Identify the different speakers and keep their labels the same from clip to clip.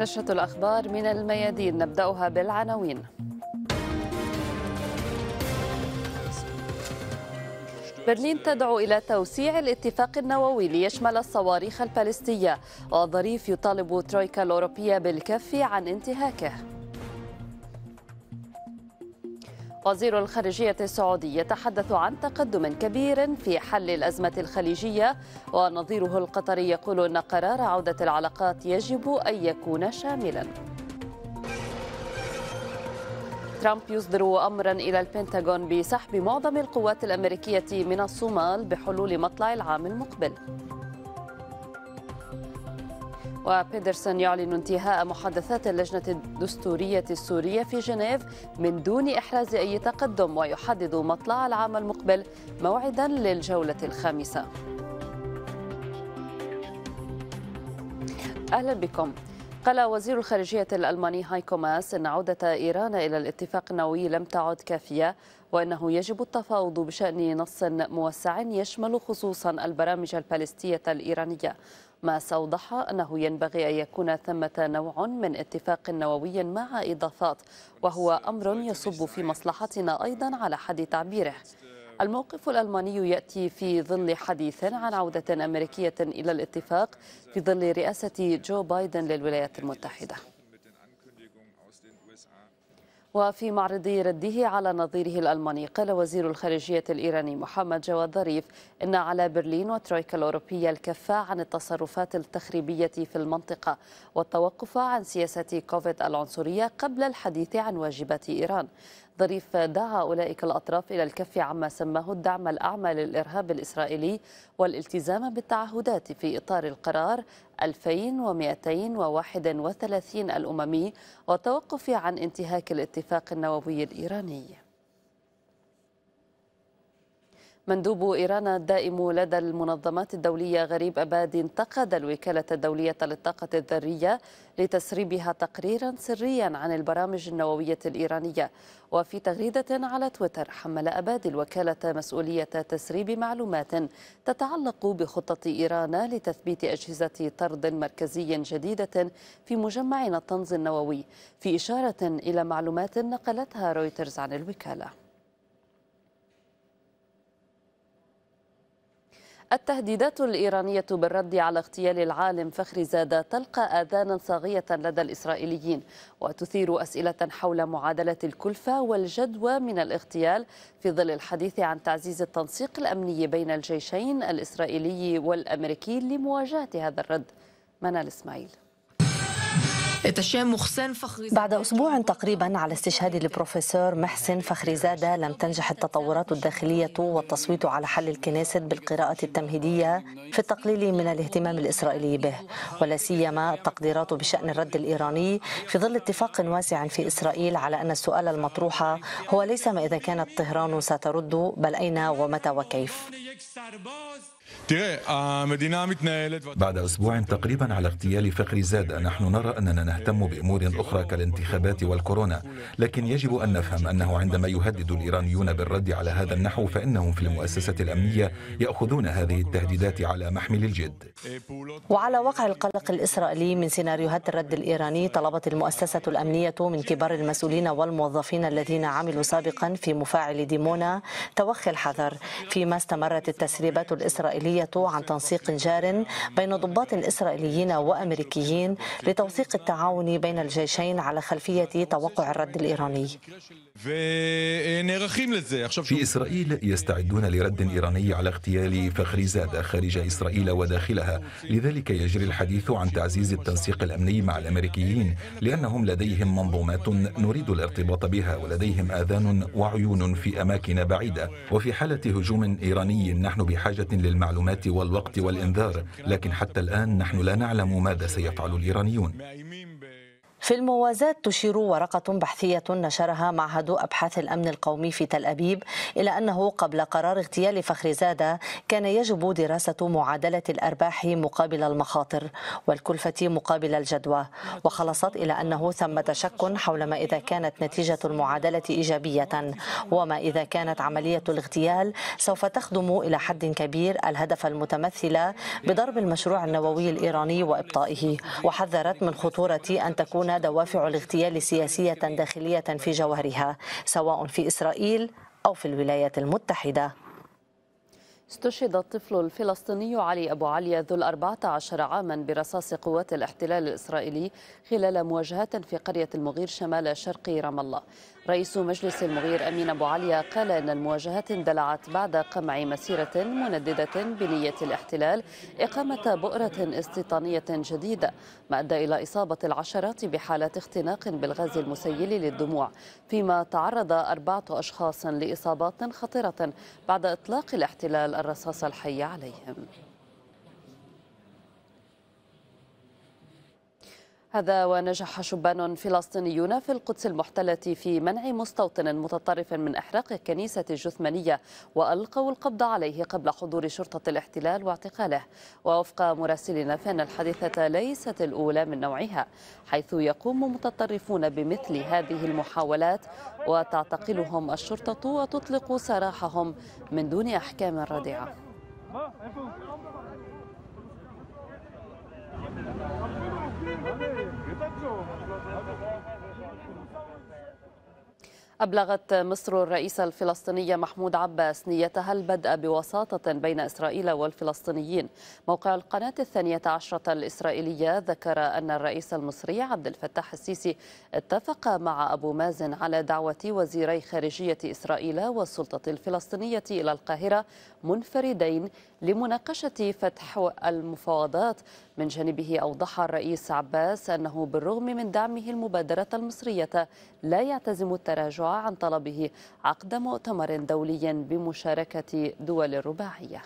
Speaker 1: نشرة الأخبار من الميادين نبدأها بالعناوين برلين تدعو إلى توسيع الاتفاق النووي ليشمل الصواريخ البالستية وظريف يطالب ترويكا الأوروبية بالكف عن انتهاكه وزير الخارجية السعودي يتحدث عن تقدم كبير في حل الأزمة الخليجية ونظيره القطري يقول أن قرار عودة العلاقات يجب أن يكون شاملاً ترامب يصدر امرا الى البنتاغون بسحب معظم القوات الامريكيه من الصومال بحلول مطلع العام المقبل وبيدرسون يعلن انتهاء محادثات اللجنة الدستورية السورية في جنيف من دون إحراز أي تقدم ويحدد مطلع العام المقبل موعدا للجولة الخامسة أهلا بكم قال وزير الخارجية الألماني هايكو ماس أن عودة إيران إلى الاتفاق النووي لم تعد كافية وأنه يجب التفاوض بشأن نص موسع يشمل خصوصا البرامج البالستية الإيرانية ما استوضح أنه ينبغي أن يكون ثمة نوع من اتفاق نووي مع إضافات وهو أمر يصب في مصلحتنا أيضا على حد تعبيره الموقف الألماني يأتي في ظل حديث عن عودة أمريكية إلى الاتفاق في ظل رئاسة جو بايدن للولايات المتحدة وفي معرض رده على نظيره الألماني قال وزير الخارجية الإيراني محمد جواد ظريف إن على برلين وترويكا الأوروبية الكف عن التصرفات التخريبية في المنطقة والتوقف عن سياسة كوفيد العنصرية قبل الحديث عن واجبات إيران ظريف دعا أولئك الأطراف إلى الكف عما سماه الدعم الأعمى للإرهاب الإسرائيلي والالتزام بالتعهدات في إطار القرار 2231 الأممي والتوقف عن انتهاك الاتفاق النووي الإيراني مندوب إيران الدائم لدى المنظمات الدولية غريب أبادي انتقد الوكالة الدولية للطاقة الذرية لتسريبها تقريرا سريا عن البرامج النووية الإيرانية وفي تغريدة على تويتر حمل أبادي الوكالة مسؤولية تسريب معلومات تتعلق بخطة إيران لتثبيت أجهزة طرد مركزي جديدة في مجمع نطنز النووي في إشارة إلى معلومات نقلتها رويترز عن الوكالة التهديدات الإيرانية بالرد على اغتيال العالم فخري زادة تلقى آذانا صاغية لدى الإسرائيليين وتثير أسئلة حول معادلة الكلفة والجدوى من الاغتيال في ظل الحديث عن تعزيز التنسيق الأمني بين الجيشين الإسرائيلي والأمريكي لمواجهة هذا الرد منال إسماعيل
Speaker 2: بعد أسبوع تقريبا على استشهاد البروفيسور محسن فخري زادة لم تنجح التطورات الداخلية والتصويت على حل الكنيسة بالقراءة التمهيدية في التقليل من الاهتمام الإسرائيلي به ولا سيما التقديرات بشأن الرد الإيراني في ظل اتفاق واسع في إسرائيل على أن السؤال المطروح هو ليس ما إذا كانت طهران سترد بل أين ومتى وكيف
Speaker 3: آه، بعد أسبوع تقريبا على اغتيال فخري زادة نحن نرى أننا نهتم بأمور أخرى كالانتخابات والكورونا لكن يجب أن نفهم أنه عندما يهدد الإيرانيون بالرد على هذا النحو فإنهم في المؤسسة الأمنية يأخذون هذه التهديدات على محمل الجد
Speaker 2: وعلى وقع القلق الإسرائيلي من سيناريوهات الرد الإيراني طلبت المؤسسة الأمنية من كبار المسؤولين والموظفين الذين عملوا سابقا في مفاعل ديمونا توخي الحذر فيما استمرت التسريبات الإسرائيلية عن تنسيق جار بين ضباط إسرائيليين وأمريكيين لتوثيق التعامل التعاون بين الجيشين على خلفية توقع الرد الإيراني
Speaker 3: في إسرائيل يستعدون لرد إيراني على اغتيال فخري زادة خارج إسرائيل وداخلها لذلك يجري الحديث عن تعزيز التنسيق الأمني مع الأمريكيين لأنهم لديهم منظومات نريد الارتباط بها ولديهم آذان وعيون في أماكن بعيدة وفي حالة هجوم إيراني نحن بحاجة للمعلومات والوقت والإنذار لكن حتى الآن نحن لا نعلم ماذا سيفعل الإيرانيون
Speaker 2: في الموازاة تشير ورقة بحثية نشرها معهد أبحاث الأمن القومي في تل أبيب إلى أنه قبل قرار اغتيال فخر زادة كان يجب دراسة معادلة الأرباح مقابل المخاطر والكلفة مقابل الجدوى وخلصت إلى أنه ثمة شك حول ما إذا كانت نتيجة المعادلة إيجابية وما إذا كانت عملية الاغتيال سوف تخدم إلى حد كبير الهدف المتمثل بضرب المشروع النووي الإيراني وإبطائه وحذرت من خطورة أن تكون دوافع الاغتيال سياسية داخلية في جوهرها سواء في إسرائيل أو في الولايات المتحدة
Speaker 1: استشهد الطفل الفلسطيني علي أبو علي ذو الأربعة عشر عاما برصاص قوات الاحتلال الإسرائيلي خلال مواجهات في قرية المغير شمال شرق رام الله رئيس مجلس المغير أمين أبو عليا قال أن المواجهات اندلعت بعد قمع مسيرة منددة بنية الاحتلال إقامة بؤرة استيطانية جديدة ما أدى إلى إصابة العشرات بحالة اختناق بالغاز المسيل للدموع فيما تعرض أربعة أشخاص لإصابات خطيرة بعد إطلاق الاحتلال الرصاص الحي عليهم هذا ونجح شبان فلسطينيون في القدس المحتلة في منع مستوطن متطرف من إحراق الكنيسة الجثمانية وألقوا القبض عليه قبل حضور شرطة الاحتلال واعتقاله ووفق مراسلنا فإن الحادثة ليست الأولى من نوعها حيث يقوم متطرفون بمثل هذه المحاولات وتعتقلهم الشرطة وتطلق سراحهم من دون أحكام رادعة أبلغت مصر الرئيس الفلسطيني محمود عباس نيتها البدء بوساطة بين إسرائيل والفلسطينيين موقع القناة الثانية عشرة الإسرائيلية ذكر أن الرئيس المصري عبد الفتاح السيسي اتفق مع أبو مازن على دعوة وزيري خارجية إسرائيل والسلطة الفلسطينية إلى القاهرة منفردين لمناقشة فتح المفاوضات من جانبه أوضح الرئيس عباس أنه بالرغم من دعمه المبادرة المصرية لا يعتزم التراجع عن طلبه عقد مؤتمر دولي بمشاركة دول الرباعية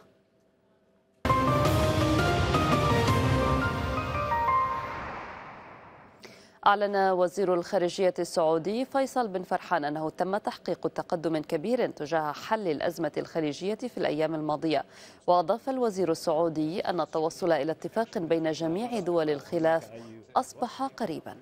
Speaker 1: أعلن وزير الخارجية السعودي فيصل بن فرحان أنه تم تحقيق تقدم كبير تجاه حل الأزمة الخليجية في الأيام الماضية وأضاف الوزير السعودي أن التوصل إلى اتفاق بين جميع دول الخلاف أصبح قريبا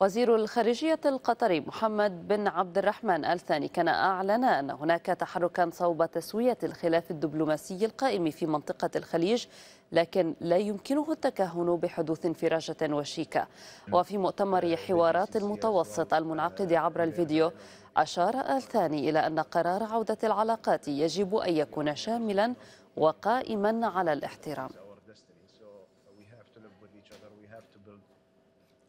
Speaker 1: وزير الخارجية القطري محمد بن عبد الرحمن آل ثاني كان أعلن أن هناك تحركا صوب تسوية الخلاف الدبلوماسي القائم في منطقة الخليج لكن لا يمكنه التكهن بحدوث انفراجة وشيكة نعم. وفي مؤتمر آه، حوارات المتوسط المنعقد عبر الفيديو أشار آل ثاني إلى أن قرار عودة العلاقات يجب أن يكون شاملا وقائما على الاحترام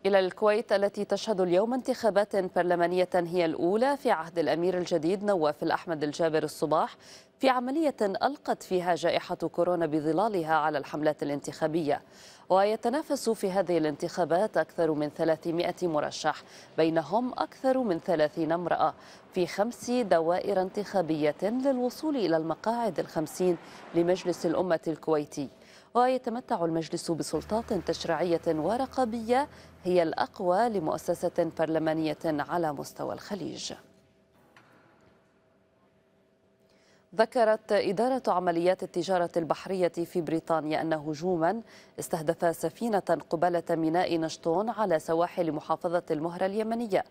Speaker 1: إلى الكويت التي تشهد اليوم انتخابات برلمانية هي الأولى في عهد الأمير الجديد نواف الأحمد الجابر الصباح في عملية ألقت فيها جائحة كورونا بظلالها على الحملات الانتخابية ويتنافس في هذه الانتخابات أكثر من 300 مرشح بينهم أكثر من 30 امرأة في خمس دوائر انتخابية للوصول إلى المقاعد الخمسين لمجلس الأمة الكويتي ويتمتع المجلس بسلطات تشريعية ورقابية هي الأقوى لمؤسسة برلمانية على مستوى الخليج ذكرت إدارة عمليات التجارة البحرية في بريطانيا أن هجوما استهدف سفينة قبالة ميناء نشطون على سواحل محافظة المهرة اليمنية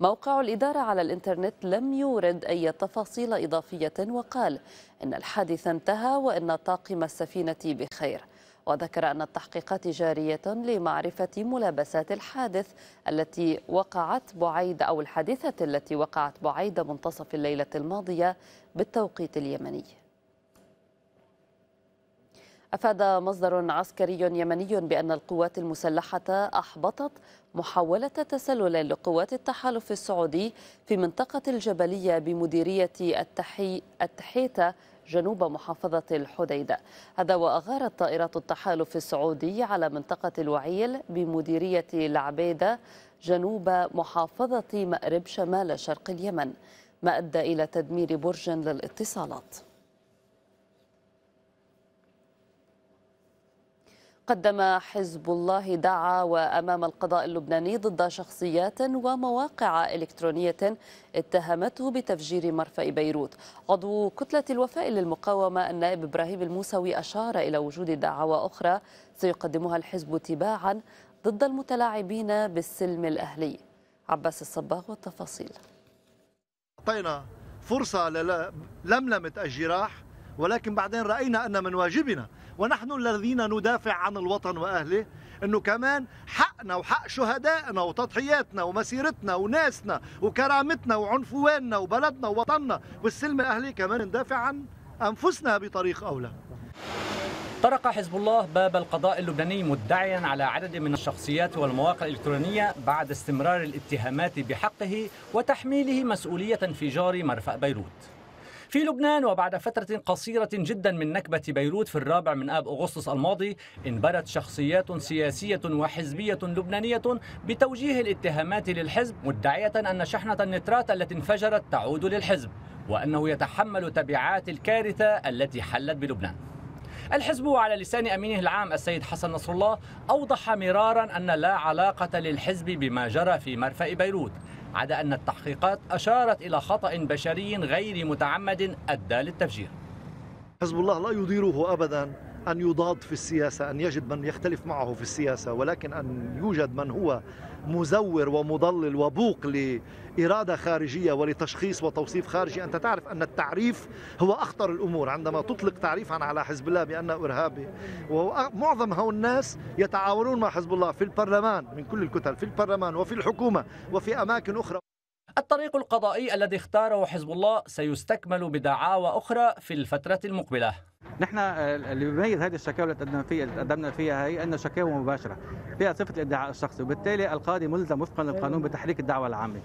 Speaker 1: موقع الإدارة على الإنترنت لم يورد أي تفاصيل إضافية وقال إن الحادث انتهى وأن طاقم السفينة بخير وذكر أن التحقيقات جارية لمعرفة ملابسات الحادث التي وقعت بعيد أو الحادثة التي وقعت بعيد منتصف الليلة الماضية بالتوقيت اليمني أفاد مصدر عسكري يمني بأن القوات المسلحة أحبطت محاولة تسلل لقوات التحالف السعودي في منطقة الجبلية بمديرية التحي... التحيتة جنوب محافظة الحديدة هذا وأغارت طائرات التحالف السعودي على منطقة الوعيل بمديرية العبيدة جنوب محافظة مأرب شمال شرق اليمن ما أدى إلى تدمير برج للاتصالات قدم حزب الله دعاوى أمام القضاء اللبناني ضد شخصيات ومواقع إلكترونية اتهمته بتفجير مرفأ بيروت عضو كتلة الوفاء للمقاومة النائب إبراهيم الموسوي أشار إلى وجود دعاوى أخرى سيقدمها الحزب تباعا ضد المتلاعبين بالسلم الأهلي عباس الصباغ والتفاصيل
Speaker 4: أعطينا فرصة للملمة الجراح ولكن بعدين رأينا أن من واجبنا ونحن الذين ندافع عن الوطن وأهله أنه كمان حقنا وحق شهدائنا وتضحياتنا ومسيرتنا وناسنا وكرامتنا وعنفواننا وبلدنا ووطننا والسلم الأهلي كمان ندافع عن أنفسنا بطريق أولى طرق حزب
Speaker 5: الله باب القضاء اللبناني مدعيا على عدد من الشخصيات والمواقع الإلكترونية بعد استمرار الاتهامات بحقه وتحميله مسؤولية انفجار مرفأ بيروت في لبنان وبعد فترة قصيرة جدا من نكبة بيروت في الرابع من آب أغسطس الماضي انبرت شخصيات سياسية وحزبية لبنانية بتوجيه الاتهامات للحزب مدعية أن شحنة النترات التي انفجرت تعود للحزب وأنه يتحمل تبعات الكارثة التي حلت بلبنان الحزب على لسان أمينه العام السيد حسن نصر الله أوضح مرارا أن لا علاقة للحزب بما جرى في مرفأ بيروت عدا أن التحقيقات أشارت إلى خطأ بشري غير متعمد أدى للتفجير
Speaker 4: حزب الله لا يديره أبدا أن يضاد في السياسة أن يجد من يختلف معه في السياسة ولكن أن يوجد من هو مزور ومضلل وبوق لإرادة خارجية ولتشخيص وتوصيف خارجي أنت تعرف أن التعريف هو أخطر الأمور عندما تطلق تعريفا على حزب الله بأنه إرهابي ومعظم هؤلاء الناس يتعاونون مع حزب الله في البرلمان من كل الكتل في البرلمان وفي الحكومة وفي أماكن أخرى
Speaker 5: الطريق القضائي الذي اختاره حزب الله سيستكمل بدعاوى أخرى في الفترة المقبلة نحن آه، اللي بيميز هذه الشكاوى اللي تقدمنا فيها اللي تقدمنا فيها هي انه شكاوى مباشره فيها صفه الادعاء الشخصي وبالتالي القاضي ملزم وفقا للقانون أيوة. بتحريك الدعوه العامه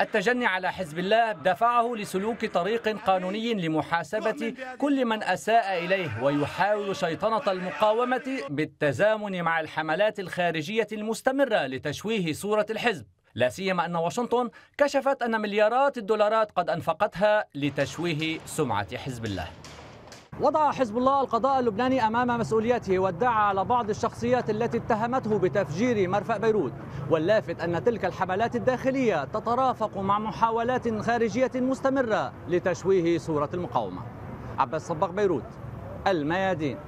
Speaker 5: التجني على حزب الله دفعه لسلوك طريق قانوني لمحاسبة كل من أساء إليه ويحاول شيطنة المقاومة بالتزامن مع الحملات الخارجية المستمرة لتشويه صورة الحزب لا سيما أن واشنطن كشفت أن مليارات الدولارات قد أنفقتها لتشويه سمعة حزب الله وضع حزب الله القضاء اللبناني امام مسؤوليته وادعى على بعض الشخصيات التي اتهمته بتفجير مرفأ بيروت واللافت ان تلك الحملات الداخليه تترافق مع محاولات خارجيه مستمره لتشويه صوره المقاومه عباس صباغ بيروت الميادين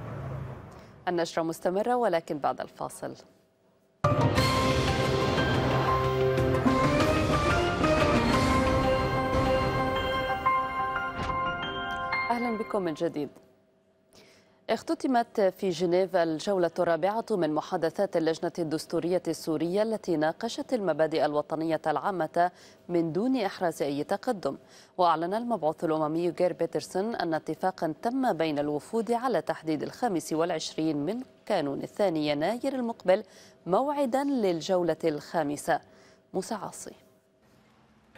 Speaker 1: النشره مستمره ولكن بعد الفاصل أهلا بكم من جديد اختتمت في جنيف الجولة الرابعة من محادثات اللجنة الدستورية السورية التي ناقشت المبادئ الوطنية العامة من دون إحراز أي تقدم وأعلن المبعوث الأممي غير بيترسون أن اتفاقا تم بين الوفود على تحديد الخامس والعشرين من كانون الثاني يناير المقبل موعدا للجولة الخامسة مسعاصي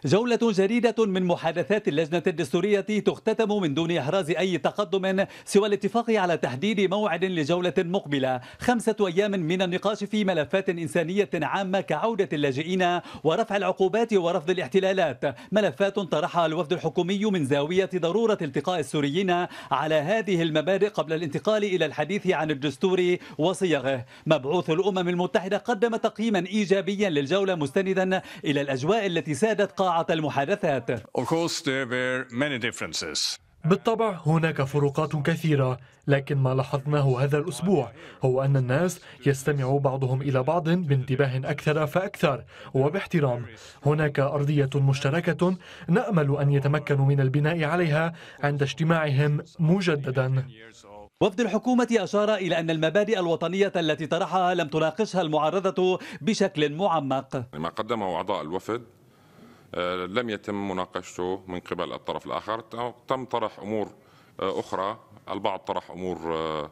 Speaker 3: جولة جديدة من محادثات اللجنة الدستورية تختتم من دون إحراز أي تقدم سوى الاتفاق على تحديد موعد لجولة مقبلة خمسة أيام من النقاش في ملفات إنسانية عامة كعودة اللاجئين ورفع العقوبات ورفض الاحتلالات ملفات طرحها الوفد الحكومي من زاوية ضرورة التقاء السوريين على هذه المبادئ قبل الانتقال إلى الحديث عن الدستور وصيغه مبعوث الأمم المتحدة قدم تقييما إيجابيا للجولة مستندا إلى الأجواء التي سادت قاعدة المحادثات
Speaker 4: بالطبع هناك فروقات كثيرة لكن ما لاحظناه هذا الأسبوع هو أن الناس يستمع بعضهم إلى بعض بانتباه أكثر فأكثر وباحترام هناك أرضية مشتركة نأمل أن يتمكنوا من البناء عليها عند اجتماعهم مجددا وفد الحكومة أشار
Speaker 3: إلى أن المبادئ الوطنية التي طرحها لم تناقشها المعارضة بشكل معمق
Speaker 6: ما قدمه أعضاء الوفد آه، لم يتم مناقشته من قبل الطرف الآخر تم طرح أمور آه، أخرى البعض طرح أمور آه،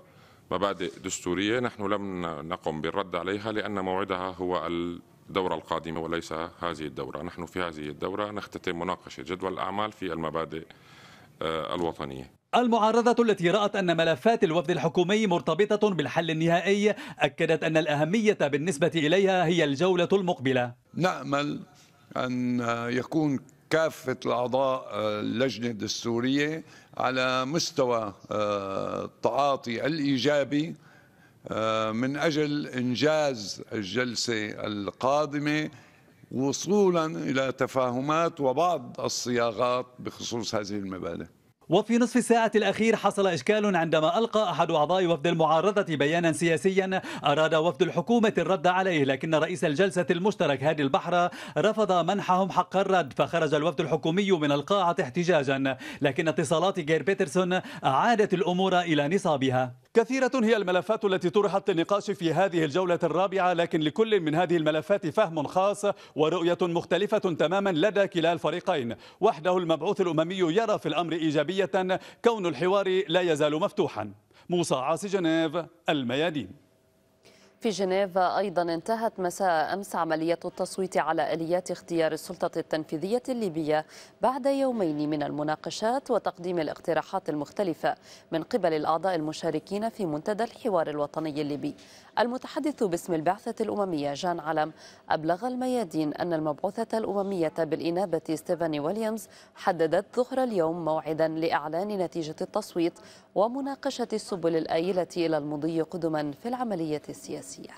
Speaker 6: مبادئ دستورية نحن لم نقم بالرد عليها لأن موعدها هو الدورة القادمة وليس هذه الدورة نحن في هذه الدورة نختتم مناقشة جدول الأعمال في المبادئ الوطنية
Speaker 3: المعارضة التي رأت أن ملفات الوفد الحكومي مرتبطة بالحل النهائي أكدت أن الأهمية بالنسبة إليها هي الجولة المقبلة
Speaker 6: نأمل أن يكون كافة الأعضاء آه، اللجنة الدستورية على مستوى آه، التعاطي الإيجابي آه، من أجل إنجاز الجلسة القادمة وصولا إلى تفاهمات وبعض الصياغات بخصوص هذه
Speaker 3: المبادئ وفي نصف الساعة الأخير حصل إشكال عندما ألقى أحد أعضاء وفد المعارضة بيانا سياسيا أراد وفد الحكومة الرد عليه لكن رئيس الجلسة المشترك هادي البحرة رفض منحهم حق الرد فخرج الوفد الحكومي من القاعة احتجاجا لكن اتصالات غير بيترسون أعادت الأمور إلى نصابها كثيرة هي الملفات التي طرحت للنقاش في هذه الجولة الرابعة لكن لكل من هذه الملفات فهم خاص ورؤية مختلفة تماما لدى كلا الفريقين وحده المبعوث الأممي يرى في الأمر إيجابية كون الحوار لا يزال مفتوحا موسى عاصي جنيف الميادين
Speaker 1: في جنيف أيضا انتهت مساء أمس عملية التصويت على آليات اختيار السلطة التنفيذية الليبية بعد يومين من المناقشات وتقديم الاقتراحات المختلفة من قبل الأعضاء المشاركين في منتدى الحوار الوطني الليبي المتحدث باسم البعثة الأممية جان علم أبلغ الميادين أن المبعوثة الأممية بالإنابة ستيفاني ويليامز حددت ظهر اليوم موعدا لإعلان نتيجة التصويت ومناقشة السبل الآيلة إلى المضي قدما في العملية السياسية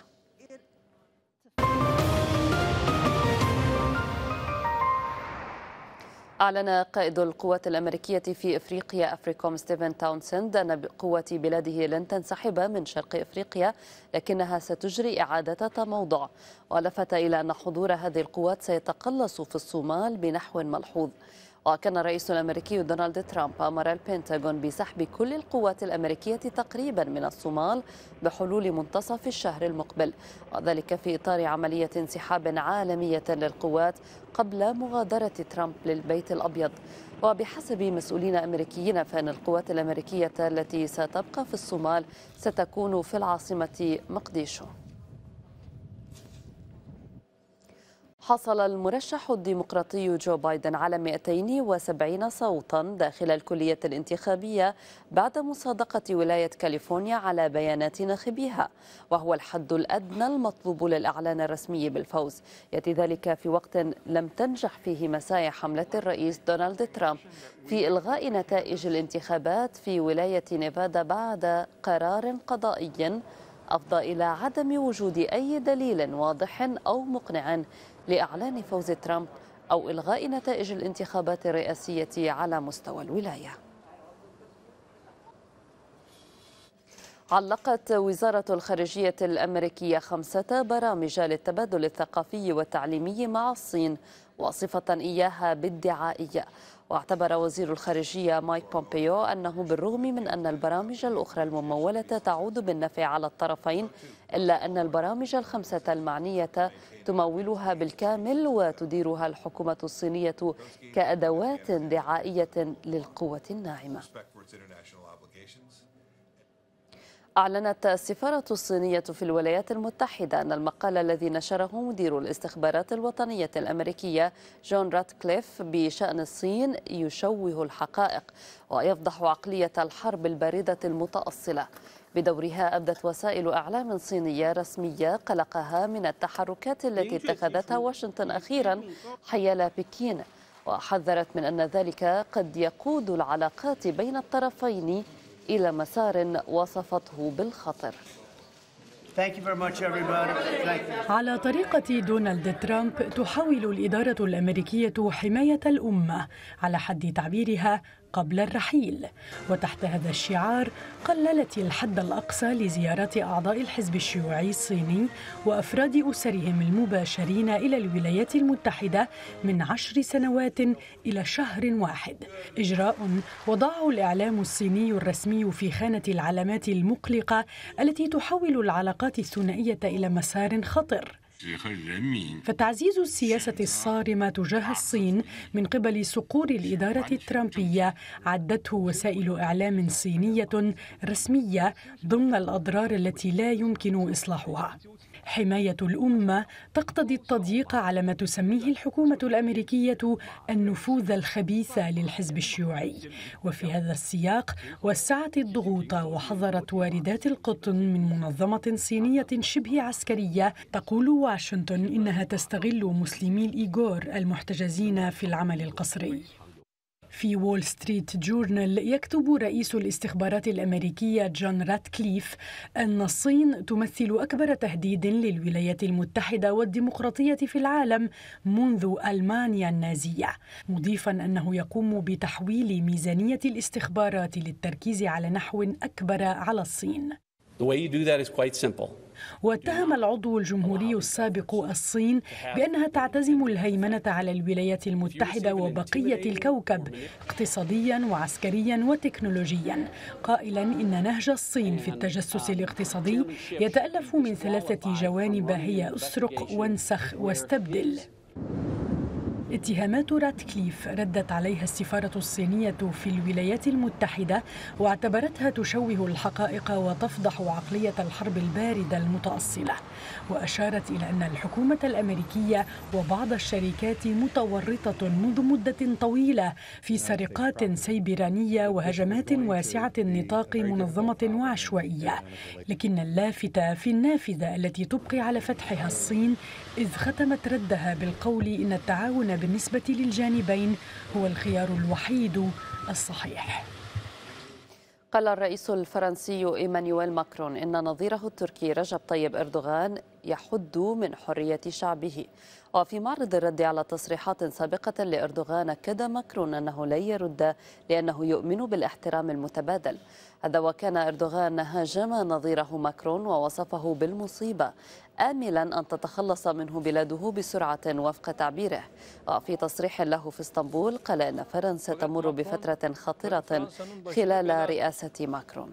Speaker 1: أعلن قائد القوات الأمريكية في إفريقيا أفريكوم ستيفن تاونسند أن قوات بلاده لن تنسحب من شرق إفريقيا لكنها ستجري إعادة تموضع ولفت إلى أن حضور هذه القوات سيتقلص في الصومال بنحو ملحوظ وكان الرئيس الأمريكي دونالد ترامب أمر البنتاغون بسحب كل القوات الأمريكية تقريبا من الصومال بحلول منتصف الشهر المقبل وذلك في إطار عملية انسحاب عالمية للقوات قبل مغادرة ترامب للبيت الأبيض وبحسب مسؤولين أمريكيين فإن القوات الأمريكية التي ستبقى في الصومال ستكون في العاصمة مقديشو حصل المرشح الديمقراطي جو بايدن على 270 صوتا داخل الكلية الانتخابية بعد مصادقة ولاية كاليفورنيا على بيانات ناخبيها وهو الحد الأدنى المطلوب للإعلان الرسمي بالفوز يأتي ذلك في وقت لم تنجح فيه مسايا حملة الرئيس دونالد ترامب في إلغاء نتائج الانتخابات في ولاية نيفادا بعد قرار قضائي أفضى إلى عدم وجود أي دليل واضح أو مقنع لإعلان فوز ترامب أو إلغاء نتائج الانتخابات الرئاسية على مستوى الولاية علقت وزارة الخارجية الأمريكية خمسة برامج للتبادل الثقافي والتعليمي مع الصين واصفة إياها بالدعائية واعتبر وزير الخارجية مايك بومبيو أنه بالرغم من أن البرامج الأخرى الممولة تعود بالنفع على الطرفين إلا أن البرامج الخمسة المعنية تمولها بالكامل وتديرها الحكومة الصينية كأدوات دعائية للقوة الناعمة أعلنت السفارة الصينية في الولايات المتحدة أن المقال الذي نشره مدير الاستخبارات الوطنية الأمريكية جون راتكليف بشأن الصين يشوه الحقائق ويفضح عقلية الحرب الباردة المتأصلة بدورها أبدت وسائل أعلام صينية رسمية قلقها من التحركات التي اتخذتها واشنطن أخيرا حيال بكين وحذرت من أن ذلك قد يقود العلاقات بين الطرفين إلى مسار وصفته بالخطر
Speaker 6: على طريقة دونالد ترامب تحاول الإدارة الأمريكية حماية الأمة على حد تعبيرها قبل الرحيل وتحت هذا الشعار قللت الحد الأقصى لزيارة أعضاء الحزب الشيوعي الصيني وأفراد أسرهم المباشرين إلى الولايات المتحدة من عشر سنوات إلى شهر واحد إجراء وضعه الإعلام الصيني الرسمي في خانة العلامات المقلقة التي تحول العلاقات الثنائية إلى مسار خطر فتعزيز السياسة الصارمة تجاه الصين من قبل صقور الإدارة الترامبية عدته وسائل إعلام صينية رسمية ضمن الأضرار التي لا يمكن إصلاحها حماية الأمة تقتضي التضييق على ما تسميه الحكومة الأمريكية النفوذ الخبيث للحزب الشيوعي وفي هذا السياق وسعت الضغوط وحظرت واردات القطن من منظمة صينية شبه عسكرية تقول واشنطن إنها تستغل مسلمي الإيغور المحتجزين في العمل القسري في وول ستريت جورنال يكتب رئيس الاستخبارات الأمريكية جون راتكليف أن الصين تمثل أكبر تهديد للولايات المتحدة والديمقراطية في العالم منذ ألمانيا النازية مضيفا أنه يقوم بتحويل ميزانية الاستخبارات للتركيز على نحو أكبر على الصين
Speaker 5: The way you
Speaker 3: do that is quite simple.
Speaker 6: واتهم العضو الجمهوري السابق الصين بأنها تعتزم الهيمنة على الولايات المتحدة وبقية الكوكب اقتصاديا وعسكريا وتكنولوجيا قائلا إن نهج الصين في التجسس الاقتصادي يتألف من ثلاثة جوانب هي اسرق وانسخ واستبدل اتهامات راتكليف ردت عليها السفارة الصينية في الولايات المتحدة واعتبرتها تشوه الحقائق وتفضح عقلية الحرب الباردة المتأصلة وأشارت إلى أن الحكومة الأمريكية وبعض الشركات متورطة منذ مدة طويلة في سرقات سيبرانية وهجمات واسعة النطاق منظمة وعشوائية لكن اللافتة في النافذة التي تبقي على فتحها الصين إذ ختمت ردها بالقول إن التعاون بالنسبة للجانبين هو الخيار الوحيد الصحيح
Speaker 1: قال الرئيس الفرنسي إيمانويل ماكرون إن نظيره التركي رجب طيب إردوغان يحد من حرية شعبه وفي معرض الرد على تصريحات سابقة لأردوغان أكد ماكرون أنه لن يرد لأنه يؤمن بالاحترام المتبادل هذا وكان أردوغان هاجم نظيره ماكرون ووصفه بالمصيبة آملا أن تتخلص منه بلاده بسرعة وفق تعبيره وفي تصريح له في اسطنبول قال إن فرنسا تمر بفترة خطرة خلال رئاسة ماكرون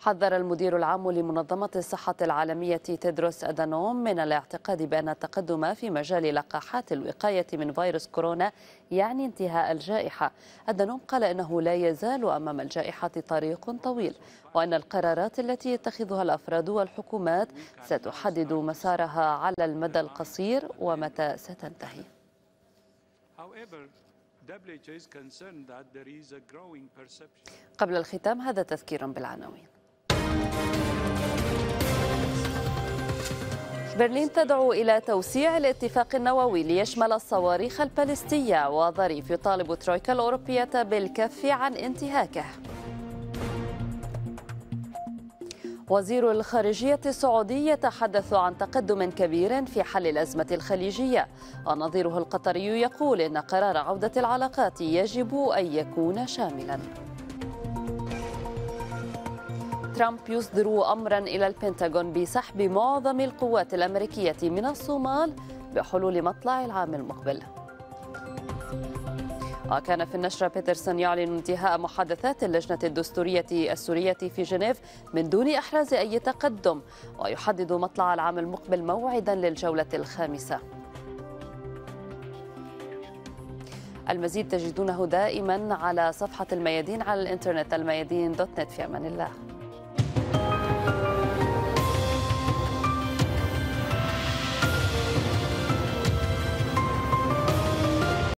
Speaker 1: حذر المدير العام لمنظمة الصحة العالمية تدروس أدانوم من الاعتقاد بأن التقدم في مجال لقاحات الوقاية من فيروس كورونا يعني انتهاء الجائحة أدانوم قال إنه لا يزال أمام الجائحة طريق طويل وأن القرارات التي يتخذها الأفراد والحكومات ستحدد مسارها على المدى القصير ومتى ستنتهي قبل الختام هذا تذكير بالعناوين برلين تدعو إلى توسيع الاتفاق النووي ليشمل الصواريخ البالستية وظريف يطالب ترويكا الأوروبية بالكف عن انتهاكه وزير الخارجية السعودي يتحدث عن تقدم كبير في حل الأزمة الخليجية ونظيره القطري يقول إن قرار عودة العلاقات يجب أن يكون شاملاً ترامب يصدر أمرا إلى البنتاغون بسحب معظم القوات الأمريكية من الصومال بحلول مطلع العام المقبل وكان في النشرة بيترسون يعلن انتهاء محادثات اللجنة الدستورية السورية في جنيف من دون إحراز أي تقدم ويحدد مطلع العام المقبل موعدا للجولة الخامسة المزيد تجدونه دائما على صفحة الميادين على الإنترنت الميادين دوت نت في أمان الله